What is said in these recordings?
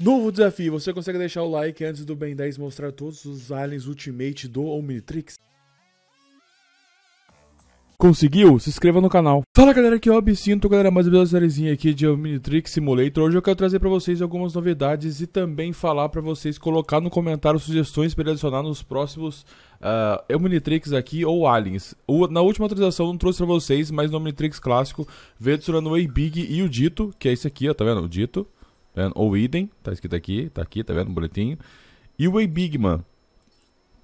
Novo desafio, você consegue deixar o like antes do Ben 10 mostrar todos os aliens Ultimate do Omnitrix? Conseguiu? Se inscreva no canal. Fala galera, aqui é o Abcinto, galera, mais uma sériezinha aqui de Omnitrix Simulator. Hoje eu quero trazer para vocês algumas novidades e também falar para vocês colocar no comentário sugestões para adicionar nos próximos uh, Omnitrix aqui ou Aliens. O, na última atualização não trouxe para vocês, mas no Omnitrix clássico veio adicionando o A-Big e o Dito, que é esse aqui, ó, tá vendo? O Dito. Tá Ou idem, tá escrito aqui, tá aqui, tá vendo? Um boletinho. E o Bigman,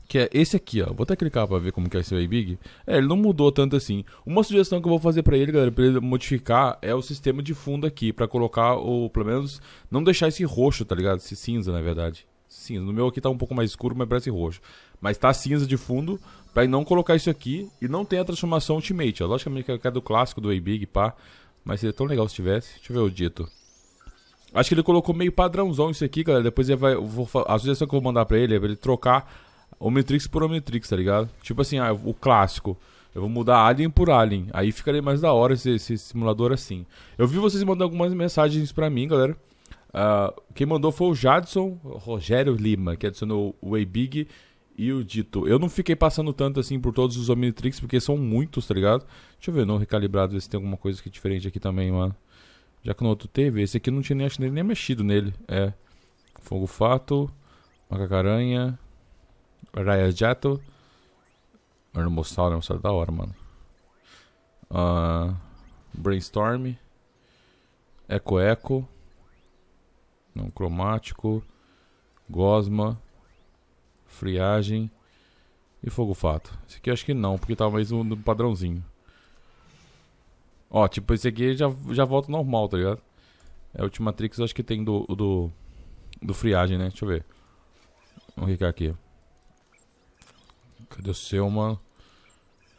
que é esse aqui, ó. Vou até clicar para ver como que é esse Big. É, ele não mudou tanto assim. Uma sugestão que eu vou fazer para ele, galera, para ele modificar é o sistema de fundo aqui, para colocar ou pelo menos não deixar esse roxo, tá ligado? Esse cinza, na verdade. Cinza. No meu aqui tá um pouco mais escuro, mas parece roxo. Mas tá cinza de fundo, para não colocar isso aqui e não tem a transformação Ultimate, ó. Logicamente que é do clássico do A-Big, pá, mas seria tão legal se tivesse. Deixa eu ver o dito. Acho que ele colocou meio padrãozão isso aqui, galera. Depois ele vai. Vou, a sugestão que eu vou mandar pra ele é pra ele trocar Omnitrix por Omnitrix, tá ligado? Tipo assim, ah, o clássico. Eu vou mudar Alien por Alien. Aí ficaria mais da hora esse, esse simulador assim. Eu vi vocês mandando algumas mensagens pra mim, galera. Uh, quem mandou foi o Jadson Rogério Lima, que adicionou o Big e o Dito. Eu não fiquei passando tanto assim por todos os Omnitrix, porque são muitos, tá ligado? Deixa eu ver, não recalibrado, ver se tem alguma coisa que é diferente aqui também, mano. Já que no outro teve, esse aqui não tinha nem, acho, nem mexido nele. É. Fogo Fato, Macacaranha, Raya Jato. Hermossauro, é Hermossauro da hora, mano. Uh, brainstorm. Eco Eco. Não cromático. Gosma. Friagem. E Fogo Fato. Esse aqui eu acho que não, porque tava tá mais um padrãozinho. Ó, tipo, esse aqui já, já volta normal, tá ligado? É o Ultimatrix, acho que tem do, do. Do friagem, né? Deixa eu ver. Vamos clicar aqui. Cadê o seu, mano?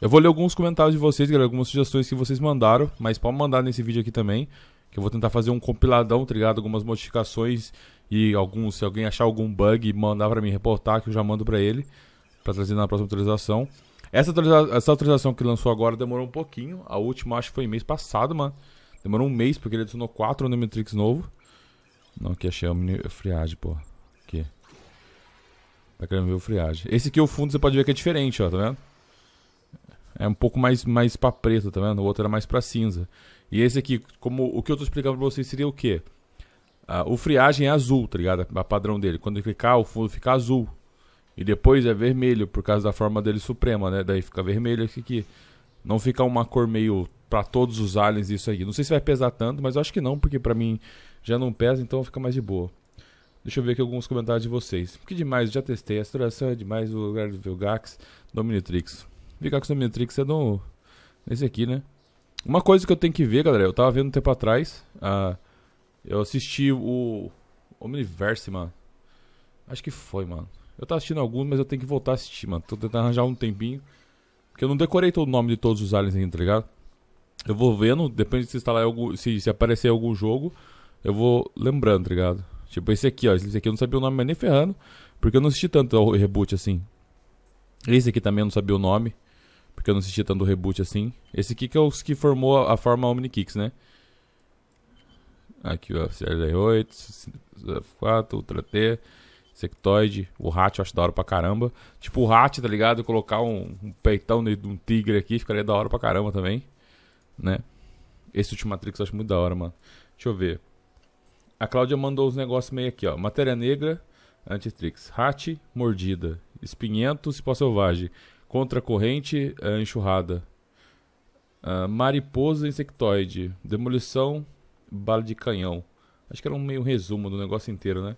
Eu vou ler alguns comentários de vocês, galera, algumas sugestões que vocês mandaram, mas pode mandar nesse vídeo aqui também, que eu vou tentar fazer um compiladão, tá ligado? Algumas modificações e alguns, se alguém achar algum bug, mandar para mim reportar, que eu já mando para ele, para trazer na próxima atualização. Essa, atualiza essa atualização que lançou agora demorou um pouquinho. A última acho que foi mês passado, mano. Demorou um mês porque ele adicionou 4 Omnitrix novo. Não, aqui achei a friagem, pô. Aqui. Tá querendo ver o friagem. Esse aqui, o fundo, você pode ver que é diferente, ó, tá vendo? É um pouco mais, mais pra preto, tá vendo? O outro era mais pra cinza. E esse aqui, como o que eu tô explicando pra vocês seria o quê? Ah, o friagem é azul, tá ligado? É a padrão dele. Quando ele clicar, o fundo fica azul. E depois é vermelho, por causa da forma dele suprema, né? Daí fica vermelho aqui. aqui. Não fica uma cor meio para todos os aliens isso aí. Não sei se vai pesar tanto, mas eu acho que não, porque para mim já não pesa, então fica mais de boa. Deixa eu ver aqui alguns comentários de vocês. Que demais, já testei. A saturação é demais, o lugar do Vilgax, Dominitrix. Vilgax Dominitrix é do... Esse aqui, né? Uma coisa que eu tenho que ver, galera, eu tava vendo um tempo atrás, uh, eu assisti o Omniverse, mano. Acho que foi, mano. Eu tava assistindo alguns, mas eu tenho que voltar a assistir, mano. Tô tentando arranjar um tempinho. Porque eu não decorei todo o nome de todos os aliens ainda, tá ligado? Eu vou vendo, depende de se instalar algum. Se, se aparecer algum jogo, eu vou lembrando, tá ligado? Tipo, esse aqui, ó. Esse aqui eu não sabia o nome, mas nem ferrando. Porque eu não assisti tanto o reboot assim. Esse aqui também eu não sabia o nome. Porque eu não assisti tanto o reboot assim. Esse aqui que é os que formou a, a forma Omnikicks, né? Aqui, ó. CR8, 4, Ultra T. Sectoid, o Hat eu acho da hora pra caramba. Tipo o Hat, tá ligado? Colocar um, um peitão de um tigre aqui ficaria da hora pra caramba também, né? Esse Ultimatrix eu acho muito da hora, mano. Deixa eu ver. A Cláudia mandou os negócios meio aqui, ó. Matéria negra, Antitrix. Hat, mordida. Espinhento, cipó selvagem. Contra corrente, eh, enxurrada. Uh, mariposa, insectoide. Demolição, bala de canhão. Acho que era um meio resumo do negócio inteiro, né?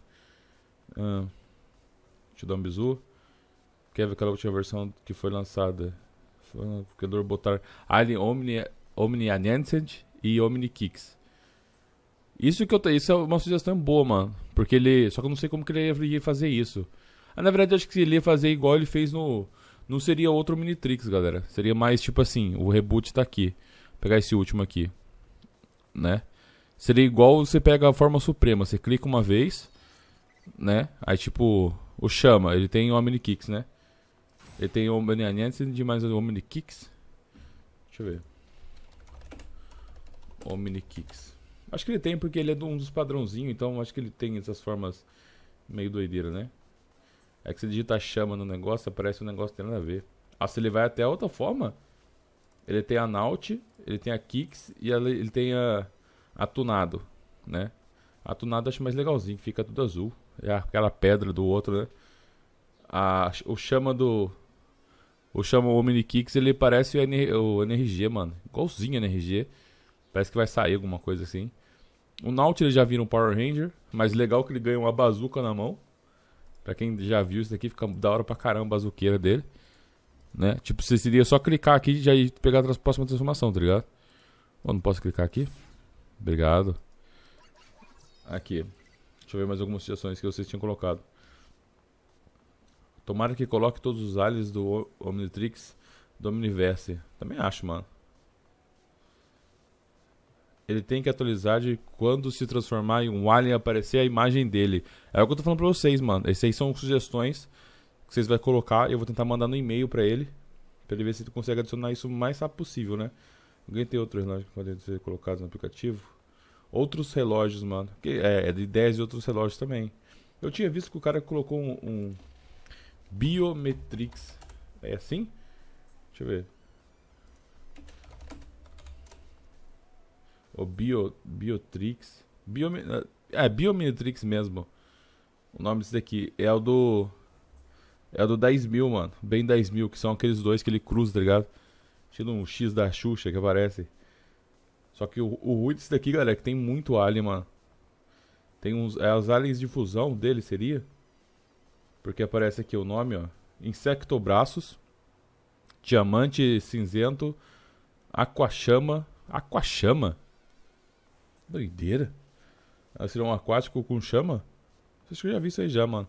Ah, te dar um bizu. Quer ver aquela última versão que foi lançada? Foi no computador botar Alien Omni, Omni Announced e Omni Kicks. Isso que eu isso é uma sugestão boa, mano, porque ele, só que eu não sei como que ele ia fazer isso. Ah, na verdade acho que ele ia fazer igual ele fez no não seria outro Minitrix, galera. Seria mais tipo assim, o reboot tá aqui. Vou pegar esse último aqui, né? Seria igual você pega a forma suprema, você clica uma vez, né? Aí tipo, o Chama, ele tem Omni-Kicks, né? Ele tem Omni-Anensis de mais Omni-Kicks. Deixa eu ver. Omni-Kicks. Acho que ele tem porque ele é um dos padrãozinhos, então acho que ele tem essas formas meio doideira, né? É que você digita chama no negócio, aparece um negócio que tem nada a ver. Ah, se ele vai até a outra forma, ele tem a Naut, ele tem a Kicks e ele tem a, a Tunado, né? A Tunado acho mais legalzinho, fica tudo azul. É aquela pedra do outro, né? A, o chama do. O chama Omni Kicks, ele parece o, NRG, mano. Igualzinho NRG. Parece que vai sair alguma coisa assim. O Naut ele já vira um Power Ranger, mas legal que ele ganha uma bazuca na mão. Pra quem já viu isso daqui, fica da hora pra caramba a bazuqueira dele. Né? Tipo, você seria só clicar aqui e já ir pegar a próxima transformação, tá ligado? Ou não posso clicar aqui? Obrigado. Aqui. Deixa eu ver mais algumas sugestões que vocês tinham colocado. Tomara que coloque todos os aliens do Omnitrix do Omniverse. Também acho, mano. Ele tem que atualizar de quando se transformar em um alien aparecer a imagem dele. É o que eu tô falando pra vocês, mano. Essas aí são sugestões que vocês vão colocar. Eu vou tentar mandar no e-mail pra ele. Pra ele ver se ele consegue adicionar isso o mais rápido possível, né? Alguém tem outros lá né? que podem ser colocados no aplicativo? outros relógios, mano. Que é, é de 10 e outros relógios também. Eu tinha visto que o cara colocou um, um É assim? Deixa eu ver. O Bio, Biotrix. Biome, é, biometrix mesmo. O nome desse daqui é o do. É o do 10 mil, mano. Bem 10 mil, que são aqueles dois que ele cruza, tá ligado? Tira um X da Xuxa que aparece. Só que o, o ruim daqui, galera, é que tem muito alien, mano. Tem uns. É os aliens de fusão dele, seria? Porque aparece aqui o nome, ó. Insectobraços. Diamante cinzento. Aquachama. Aquachama? Doideira. Ah, seria é um aquático com chama? Acho que eu já vi isso aí já, mano.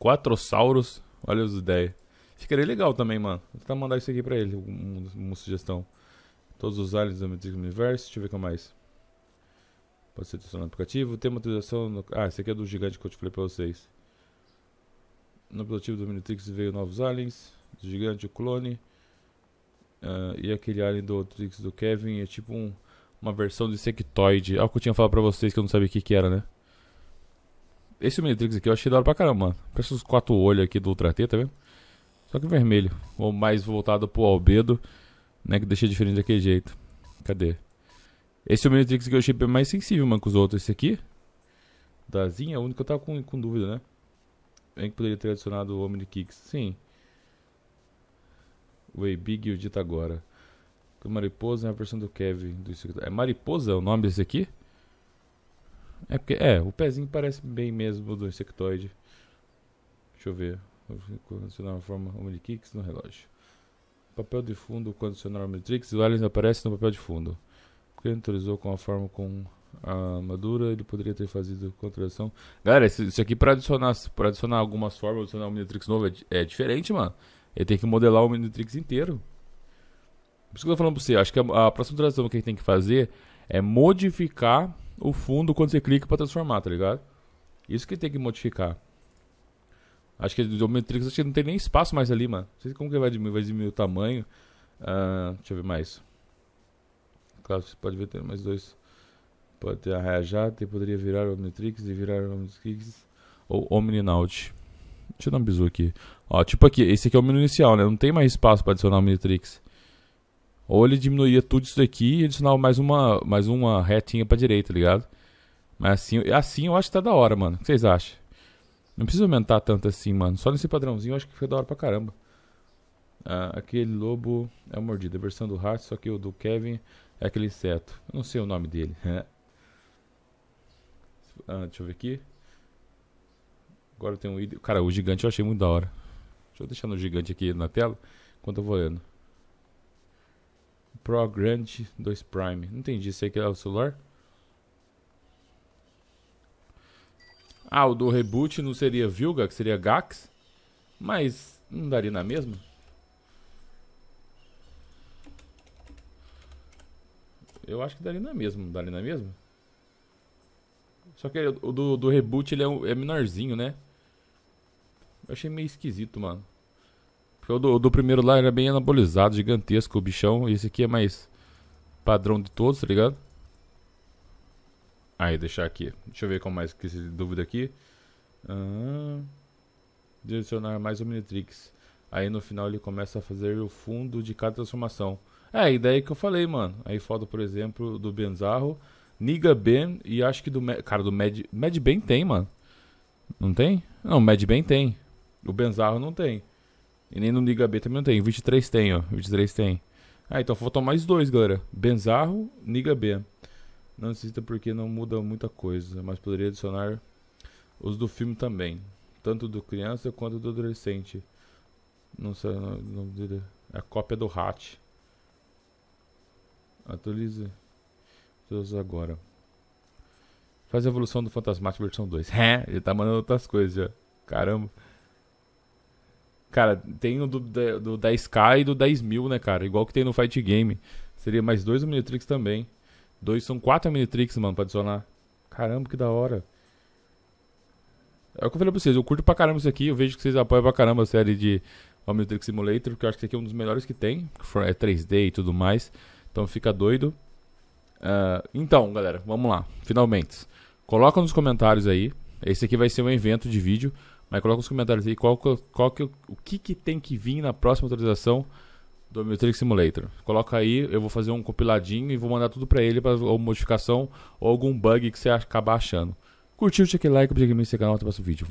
Quatrosauros. Olha as ideias. Ficaria legal também, mano. Vou tentar mandar isso aqui pra ele, uma sugestão. Todos os aliens do antigo universo. Deixa eu ver o que mais. Pode ser adicionado no aplicativo. Tem uma atualização. No... Ah, esse aqui é do gigante que eu te falei pra vocês. No aplicativo do Minitrix veio novos aliens. Do gigante, o clone. Uh, e aquele alien do Trix do Kevin é tipo um, uma versão de insectoide. Algo é o que eu tinha falado pra vocês que eu não sabia o que, que era, né? Esse Minitrix aqui eu achei da hora pra caramba, Parece os quatro olhos aqui do Ultra T, tá vendo? Só que vermelho. Ou mais voltado pro albedo. Né, que deixa diferente daquele jeito. Cadê? Esse é o Omnitrix que eu achei mais sensível, mano, com os outros. Esse aqui? Dazinha é o único que eu tava com, com dúvida, né? Bem que poderia ter adicionado o Omnitrix. Sim. Way Big e o Dita agora. Mariposa é a versão do Kevin. Do... É Mariposa o nome desse aqui? É porque. É, o pezinho parece bem mesmo do insectoide. Deixa eu ver. Vou adicionar uma forma Omni Kicks no relógio. Papel de fundo condicional Matrix. O Alien aparece no papel de fundo. Porque ele utilizou com a forma com a madura, ele poderia ter fazido contração. Galera, isso aqui para adicionar, para adicionar algumas formas, adicionar o Minitrix novo é, é, diferente, mano. Ele tem que modelar o Minitrix inteiro. Por isso que eu tô falando pra você, acho que a, a próxima transição que a gente tem que fazer é modificar o fundo quando você clica para transformar, tá ligado? Isso que tem que modificar. Acho que o Omnitrix acho que não tem nem espaço mais ali, mano. Não sei como que vai diminuir, vai diminuir o tamanho. Uh, deixa eu ver mais. Claro, você pode ver, tem mais dois. Pode ter a Rajata e poderia virar Omnitrix e virar Omnitrix ou Omninaut. Deixa eu dar um bizu aqui. Ó, tipo aqui, esse aqui é o menu inicial, né? Não tem mais espaço para adicionar Omnitrix. Ou ele diminuía tudo isso daqui e adicionava mais uma, mais uma retinha pra direita, tá ligado? Mas assim, assim eu acho que tá da hora, mano. O que vocês acham? Não precisa aumentar tanto assim, mano. Só nesse padrãozinho eu acho que foi da hora pra caramba. Ah, aquele lobo é uma mordida. A versão do Hart, só que o do Kevin é aquele inseto. Eu não sei o nome dele. ah, deixa eu ver aqui. Agora tem um ídolo. Cara, o gigante eu achei muito da hora. Deixa eu deixar no gigante aqui na tela. Enquanto eu vou lendo. Pro Grand 2 Prime. Não entendi. Isso aí que é o celular. Ah, o do reboot não seria Vilga, que seria Gax. Mas não daria na mesma? Eu acho que daria na mesma, não daria na mesma? Só que o do, do reboot ele é, é menorzinho, né? Eu achei meio esquisito, mano. Porque o do, o do primeiro lá era bem anabolizado, gigantesco o bichão. E esse aqui é mais padrão de todos, tá ligado? Aí, deixar aqui. Deixa eu ver como mais que esse dúvida aqui. Ah, direcionar mais o Minitrix. Aí no final ele começa a fazer o fundo de cada transformação. É, a ideia que eu falei, mano. Aí foto, por exemplo, do Benzarro, Niga Ben e acho que do. Cara, do Mad, Mad Ben tem, mano. Não tem? Não, Mad Ben tem. O Benzarro não tem. E nem no Niga B também não tem. 23 tem, ó. 23 tem. Ah, então faltam mais dois, galera. Benzarro, Niga Ben. Não insista porque não muda muita coisa, mas poderia adicionar os do filme também, tanto do criança quanto do adolescente. Não sei não nome É a cópia do Hat. Atualize todos agora. Faz a evolução do Fantasmático versão 2. É, ele tá mandando outras coisas já. Caramba. Cara, tem o do, do 10k e do 10 mil, né, cara? Igual que tem no Fight Game. Seria mais dois do também. Dois são quatro Minitrix, mano, pra adicionar. Caramba, que da hora. É o que eu falei pra vocês, eu curto pra caramba isso aqui. Eu vejo que vocês apoiam pra caramba a série de Omnitrix Simulator, porque eu acho que esse aqui é um dos melhores que tem. É 3D e tudo mais. Então fica doido. Uh, então, galera, vamos lá. Finalmente. Coloca nos comentários aí. Esse aqui vai ser um evento de vídeo. Mas coloca nos comentários aí qual, qual que, o que, que tem que vir na próxima atualização do Matrix Simulator. Coloca aí, eu vou fazer um compiladinho e vou mandar tudo para ele para modificação ou algum bug que você acabar achando. Curtiu, check like, obrigado esse canal, até o próximo vídeo.